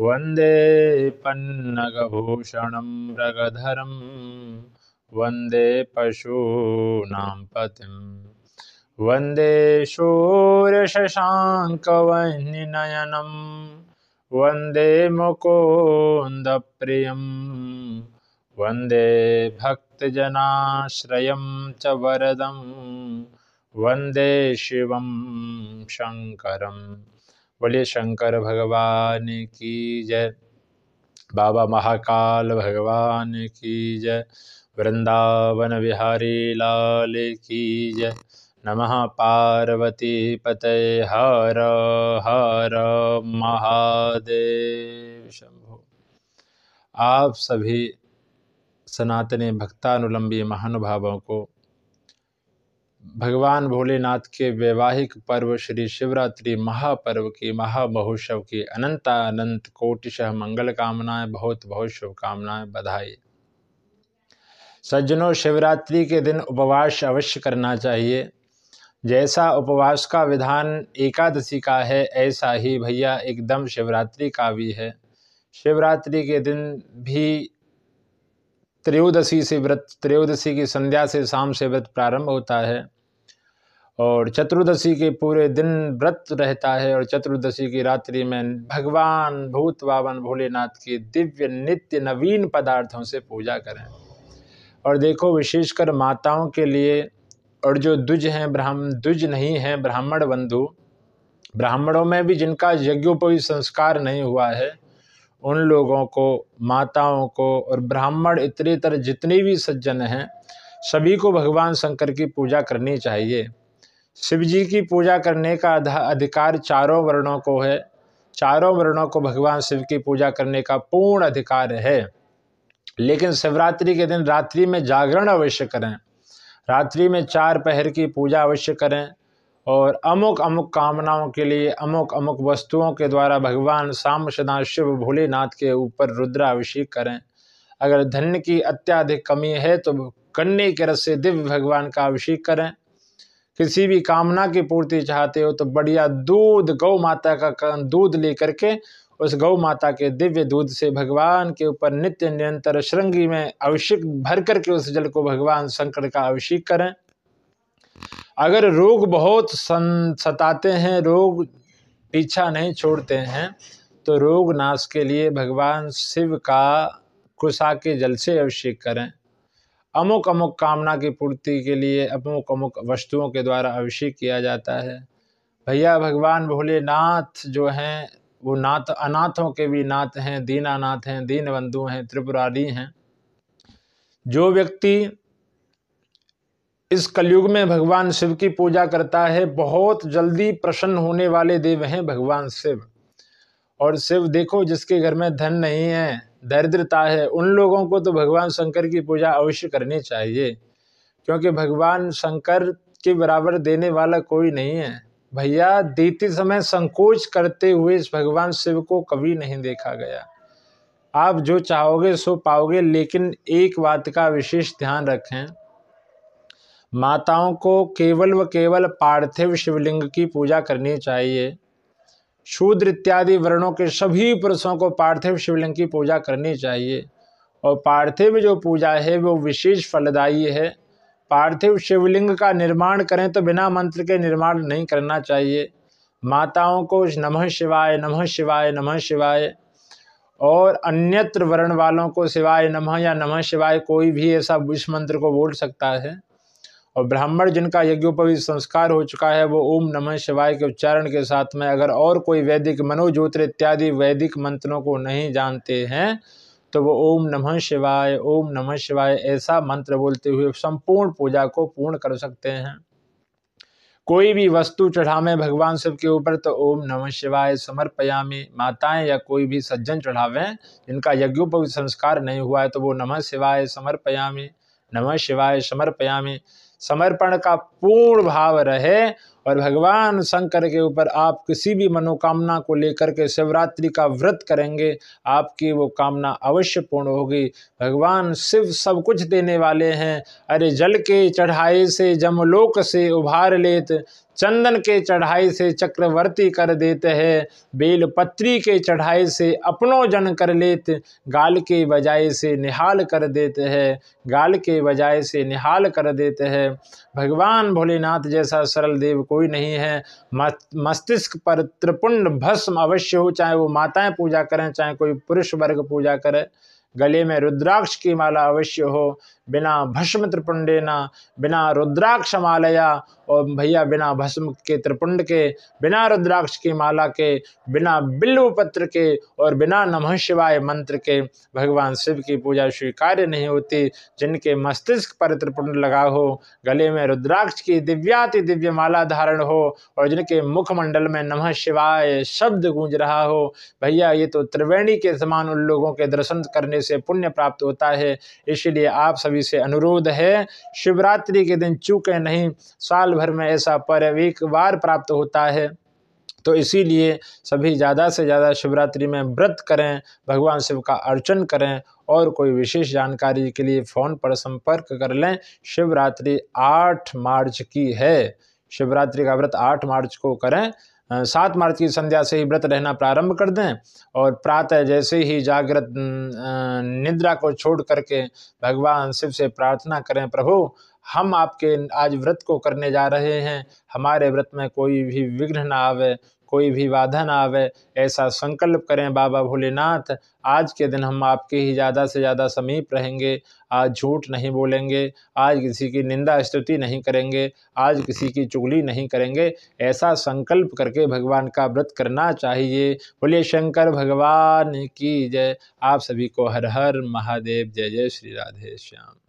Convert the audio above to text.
वन्दे पन्नगभूषणं मृगधरं वन्दे पशूनां पतिं वन्दे शूरशशाङ्कवह्निनयनं वन्दे मुकुन्दप्रियं वन्दे भक्तजनाश्रयं च वरदं वन्दे शिवं शङ्करम् बोले शंकर भगवान की जय बाबा महाकाल भगवान की जय वृंदावन बिहारी लाल की जय नमः पार्वती पते हर हर महादेव शंभो आप सभी सनातनी भक्तानुलंबी महानुभावों को भगवान भोलेनाथ के वैवाहिक पर्व श्री शिवरात्रि महापर्व की महामहोत्सव की अनंतानंत कोटिशह मंगल कामनाएं बहुत बहुत शुभकामनाएं बधाई सज्जनों शिवरात्रि के दिन उपवास अवश्य करना चाहिए जैसा उपवास का विधान एकादशी का है ऐसा ही भैया एकदम शिवरात्रि का भी है शिवरात्रि के दिन भी त्रयोदशी से व्रत त्रयोदशी की संध्या से शाम से व्रत प्रारंभ होता है और चतुर्दशी के पूरे दिन व्रत रहता है और चतुर्दशी की रात्रि में भगवान भूत वावन भोलेनाथ की दिव्य नित्य नवीन पदार्थों से पूजा करें और देखो विशेषकर माताओं के लिए और जो द्विज हैं ब्राह्म द्विज नहीं हैं ब्राह्मण बंधु ब्राह्मणों में भी जिनका यज्ञोपवी संस्कार नहीं हुआ है उन लोगों को माताओं को और ब्राह्मण इतने तरह जितने भी सज्जन हैं सभी को भगवान शंकर की पूजा करनी चाहिए शिव जी की पूजा करने का अधिकार चारों वर्णों को है चारों वर्णों को भगवान शिव की पूजा करने का पूर्ण अधिकार है लेकिन शिवरात्रि के दिन रात्रि में जागरण अवश्य करें रात्रि में चार पहर की पूजा अवश्य करें और अमुक अमुक कामनाओं के लिए अमुक अमुक वस्तुओं के द्वारा भगवान शाम सदा शिव भोलेनाथ के ऊपर रुद्राभिषेक करें अगर धन की अत्याधिक कमी है तो कन्ने के रस से दिव्य भगवान का अभिषेक करें किसी भी कामना की पूर्ति चाहते हो तो बढ़िया दूध गौ माता का दूध लेकर के उस गौ माता के दिव्य दूध से भगवान के ऊपर नित्य निरंतर श्रृंगी में अभिषेक भर करके उस जल को भगवान शंकर का अभिषेक करें अगर रोग बहुत सं सताते हैं रोग पीछा नहीं छोड़ते हैं तो रोग नाश के लिए भगवान शिव का कुशा के जल से अभिषेक करें अमुक अमुक कामना की पूर्ति के लिए अमुक अमुक वस्तुओं के द्वारा अभिषेक किया जाता है भैया भगवान भोलेनाथ जो हैं वो नाथ अनाथों के भी नाथ हैं दीनानाथ हैं दीन बंधु हैं त्रिपुरारी हैं जो व्यक्ति इस कलयुग में भगवान शिव की पूजा करता है बहुत जल्दी प्रसन्न होने वाले देव हैं भगवान शिव और शिव देखो जिसके घर में धन नहीं है दरिद्रता है उन लोगों को तो भगवान शंकर की पूजा अवश्य करनी चाहिए क्योंकि भगवान शंकर के बराबर देने वाला कोई नहीं है भैया देते समय संकोच करते हुए इस भगवान शिव को कभी नहीं देखा गया आप जो चाहोगे सो पाओगे लेकिन एक बात का विशेष ध्यान रखें माताओं को केवल व केवल पार्थिव शिवलिंग की पूजा करनी चाहिए शूद्र इत्यादि वर्णों के सभी पुरुषों को पार्थिव शिवलिंग की पूजा करनी चाहिए और पार्थिव जो पूजा है वो विशेष फलदायी है पार्थिव शिवलिंग का निर्माण करें तो बिना मंत्र के निर्माण नहीं करना चाहिए माताओं को नमः शिवाय नमः शिवाय नमः शिवाय और अन्यत्र वर्ण वालों को शिवाय नमः या नमः शिवाय कोई भी ऐसा विश्व मंत्र को बोल सकता है और ब्राह्मण जिनका यज्ञोपवी संस्कार हो चुका है वो ओम नमः शिवाय के उच्चारण के साथ में अगर और कोई वैदिक मनोज्योत्र इत्यादि वैदिक मंत्रों को नहीं जानते हैं तो वो ओम नमः शिवाय ओम नमः शिवाय ऐसा मंत्र बोलते हुए संपूर्ण पूजा को पूर्ण कर सकते हैं कोई भी वस्तु चढ़ावे भगवान शिव के ऊपर तो ओम नमः शिवाय समर्पयामी माताएं या कोई भी सज्जन चढ़ावे जिनका यज्ञोपवी संस्कार नहीं हुआ है तो वो नमः शिवाय समर्पयामी नमः शिवाय समर्पयामी समर्पण का पूर्ण भाव रहे और भगवान शंकर के ऊपर आप किसी भी मनोकामना को लेकर के शिवरात्रि का व्रत करेंगे आपकी वो कामना अवश्य पूर्ण होगी भगवान शिव सब कुछ देने वाले हैं अरे जल के चढ़ाए से जमलोक से उभार लेत चंदन के चढ़ाई से चक्रवर्ती कर देते हैं बेलपत्री के चढ़ाई से अपनो जन कर लेते गाल के बजाय से निहाल कर देते हैं गाल के बजाय से निहाल कर देते हैं भगवान भोलेनाथ जैसा सरल देव कोई नहीं है मस्तिष्क पर त्रिपुंड भस्म अवश्य हो चाहे वो माताएं पूजा करें चाहे कोई पुरुष वर्ग पूजा करे गले में रुद्राक्ष की माला अवश्य हो बिना भस्म त्रिपुंडे ना बिना रुद्राक्ष मालया और भैया बिना भस्म के त्रिपुंड के बिना रुद्राक्ष की माला के बिना बिल्व पत्र के और बिना नमः शिवाय मंत्र के भगवान शिव की पूजा स्वीकार्य नहीं होती जिनके मस्तिष्क पर त्रिपुंड लगा हो गले में रुद्राक्ष की दिव्याति दिव्य माला धारण हो और जिनके मुखमंडल में नमः शिवाय शब्द गूंज रहा हो भैया ये तो त्रिवेणी के समान उन लोगों के दर्शन करने से पुण्य प्राप्त होता है इसीलिए आप सभी सभी से अनुरोध है शिवरात्रि के दिन चूके नहीं साल भर में ऐसा पर्व एक बार प्राप्त होता है तो इसीलिए सभी ज़्यादा से ज़्यादा शिवरात्रि में व्रत करें भगवान शिव का अर्चन करें और कोई विशेष जानकारी के लिए फ़ोन पर संपर्क कर लें शिवरात्रि आठ मार्च की है शिवरात्रि का व्रत आठ मार्च को करें सात मार्च की संध्या से ही व्रत रहना प्रारंभ कर दें और प्रातः जैसे ही जागृत निद्रा को छोड़ करके भगवान शिव से प्रार्थना करें प्रभु हम आपके आज व्रत को करने जा रहे हैं हमारे व्रत में कोई भी विघ्न ना आवे कोई भी बाधा ना आवे ऐसा संकल्प करें बाबा भोलेनाथ आज के दिन हम आपके ही ज़्यादा से ज़्यादा समीप रहेंगे आज झूठ नहीं बोलेंगे आज किसी की निंदा स्तुति नहीं करेंगे आज किसी की चुगली नहीं करेंगे ऐसा संकल्प करके भगवान का व्रत करना चाहिए बोले शंकर भगवान की जय आप सभी को हर हर महादेव जय जय श्री राधे श्याम